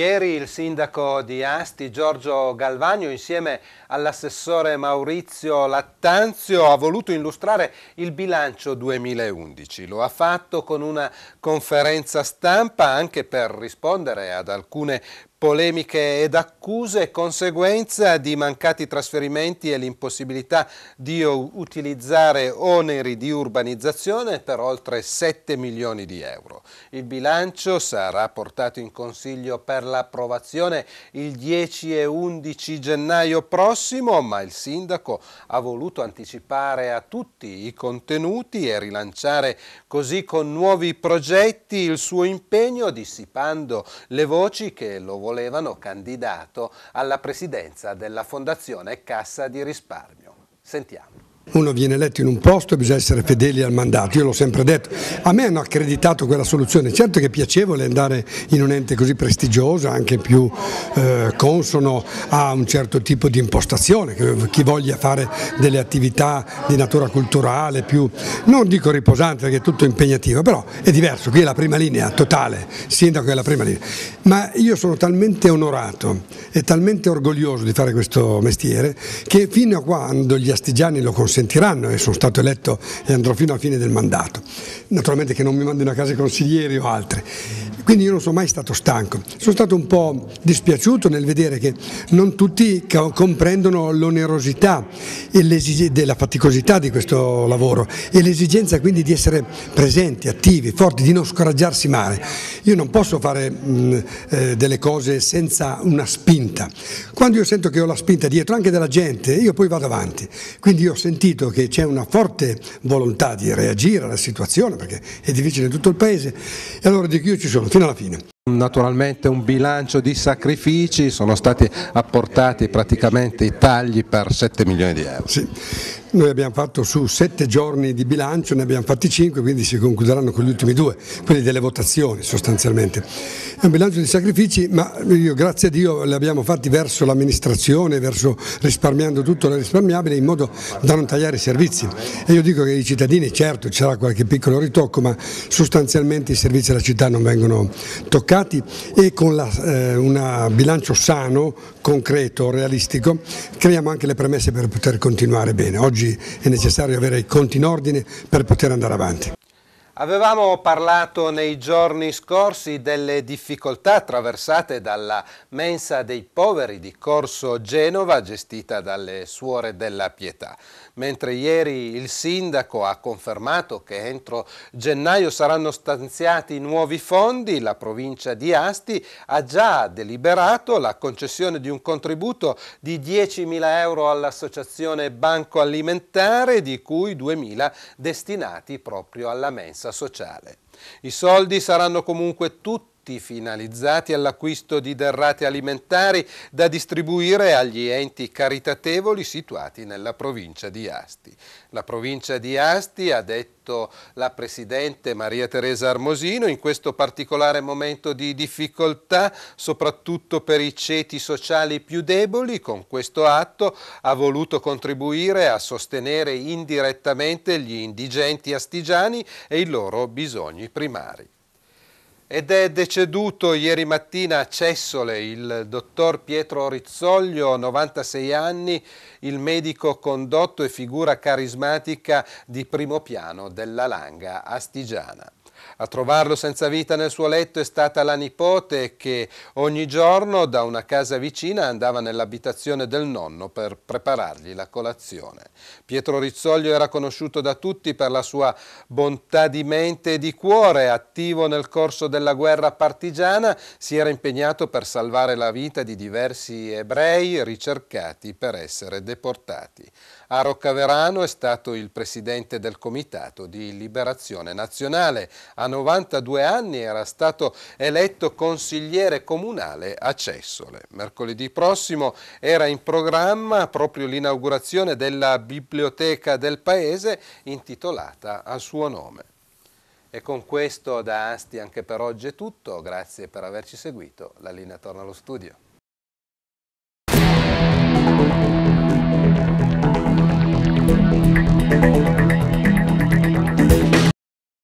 Ieri il sindaco di Asti, Giorgio Galvagno, insieme all'assessore Maurizio Lattanzio, ha voluto illustrare il bilancio 2011. Lo ha fatto con una conferenza stampa anche per rispondere ad alcune Polemiche ed accuse, conseguenza di mancati trasferimenti e l'impossibilità di utilizzare oneri di urbanizzazione per oltre 7 milioni di euro. Il bilancio sarà portato in Consiglio per l'approvazione il 10 e 11 gennaio prossimo, ma il Sindaco ha voluto anticipare a tutti i contenuti e rilanciare così con nuovi progetti il suo impegno, dissipando le voci che lo vogliono volevano candidato alla presidenza della Fondazione Cassa di Risparmio. Sentiamo uno viene eletto in un posto e bisogna essere fedeli al mandato, io l'ho sempre detto, a me hanno accreditato quella soluzione, certo che è piacevole andare in un ente così prestigioso, anche più eh, consono a un certo tipo di impostazione, chi voglia fare delle attività di natura culturale, più, non dico riposante perché è tutto impegnativo, però è diverso, qui è la prima linea totale, sindaco è la prima linea, ma io sono talmente onorato e talmente orgoglioso di fare questo mestiere che fino a quando gli astigiani lo consentono, sentiranno e sono stato eletto e andrò fino alla fine del mandato. Naturalmente che non mi mandino a casa i consiglieri o altri. Quindi io non sono mai stato stanco, sono stato un po' dispiaciuto nel vedere che non tutti comprendono l'onerosità e la faticosità di questo lavoro e l'esigenza quindi di essere presenti, attivi, forti, di non scoraggiarsi male. Io non posso fare mh, eh, delle cose senza una spinta. Quando io sento che ho la spinta dietro anche della gente, io poi vado avanti. Quindi ho sentito che c'è una forte volontà di reagire alla situazione perché è difficile in tutto il paese e allora dico io ci sono fino alla fine. Naturalmente un bilancio di sacrifici, sono stati apportati praticamente i tagli per 7 milioni di euro. Sì. Noi abbiamo fatto su sette giorni di bilancio, ne abbiamo fatti cinque, quindi si concluderanno con gli ultimi due, quelli delle votazioni sostanzialmente. È un bilancio di sacrifici, ma io, grazie a Dio li abbiamo fatti verso l'amministrazione, risparmiando tutto il risparmiabile in modo da non tagliare i servizi. E io dico che i cittadini, certo, ci sarà qualche piccolo ritocco, ma sostanzialmente i servizi della città non vengono toccati e con eh, un bilancio sano, concreto, realistico, creiamo anche le premesse per poter continuare bene. Oggi oggi è necessario avere i conti in ordine per poter andare avanti. Avevamo parlato nei giorni scorsi delle difficoltà attraversate dalla mensa dei poveri di Corso Genova gestita dalle Suore della Pietà, mentre ieri il sindaco ha confermato che entro gennaio saranno stanziati nuovi fondi, la provincia di Asti ha già deliberato la concessione di un contributo di 10.000 euro all'associazione Banco Alimentare, di cui 2.000 destinati proprio alla mensa sociale. I soldi saranno comunque tutti prodotti finalizzati all'acquisto di derrate alimentari da distribuire agli enti caritatevoli situati nella provincia di Asti. La provincia di Asti, ha detto la Presidente Maria Teresa Armosino, in questo particolare momento di difficoltà, soprattutto per i ceti sociali più deboli, con questo atto ha voluto contribuire a sostenere indirettamente gli indigenti astigiani e i loro bisogni primari. Ed è deceduto ieri mattina a Cessole il dottor Pietro Rizzoglio, 96 anni, il medico condotto e figura carismatica di primo piano della Langa Astigiana. A trovarlo senza vita nel suo letto è stata la nipote che ogni giorno da una casa vicina andava nell'abitazione del nonno per preparargli la colazione. Pietro Rizzoglio era conosciuto da tutti per la sua bontà di mente e di cuore, attivo nel corso della guerra partigiana, si era impegnato per salvare la vita di diversi ebrei ricercati per essere deportati. A Roccaverano è stato il presidente del Comitato di Liberazione Nazionale, a 92 anni era stato eletto consigliere comunale a Cessole. Mercoledì prossimo era in programma proprio l'inaugurazione della biblioteca del paese intitolata al suo nome. E con questo da Asti anche per oggi è tutto, grazie per averci seguito, la linea torna allo studio.